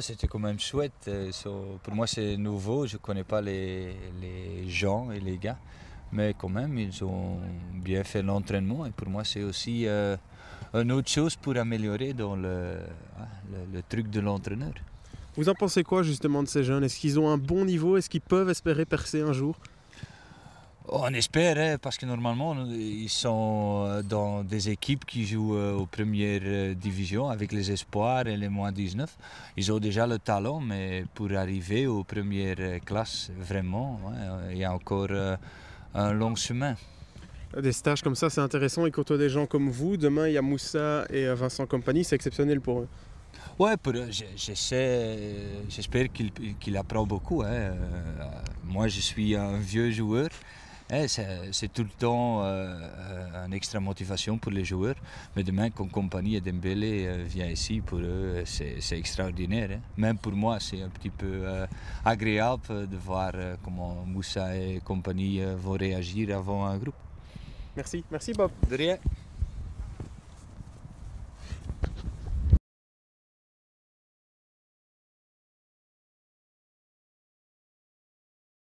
c'était quand même chouette. Euh, pour moi, c'est nouveau. Je ne connais pas les, gens et les gars. Mais quand même, ils ont bien fait l'entraînement. Et pour moi, c'est aussi euh, une autre chose pour améliorer dans ah, le truc de l'entraîneur. Vous en pensez quoi justement de ces jeunes Est-ce qu'ils ont un bon niveau Est-ce qu'ils peuvent espérer percer un jour on espère, hein, parce que normalement, ils sont euh, dans des équipes qui jouent euh, aux premières euh, divisions avec les espoirs et les moins 19. Ils ont déjà le talent, mais pour arriver aux premières classes, vraiment, il y a encore un long chemin. Des stages comme ça, c'est intéressant. Ils côtoient des gens comme vous. Demain, il y a Moussa et Vincent Compagnie. C'est exceptionnel pour eux. Oui, j'espère qu'il apprend beaucoup. Hein. Moi, je suis un vieux joueur. Eh, c'est tout le temps euh, une extra motivation pour les joueurs. Mais demain, quand Compagnie et Dembélé euh, vient ici, pour eux, c'est extraordinaire. Hein. Même pour moi, c'est un petit peu euh, agréable de voir comment Moussa et Compagnie vont réagir avant un groupe. Merci, merci Bob. De rien.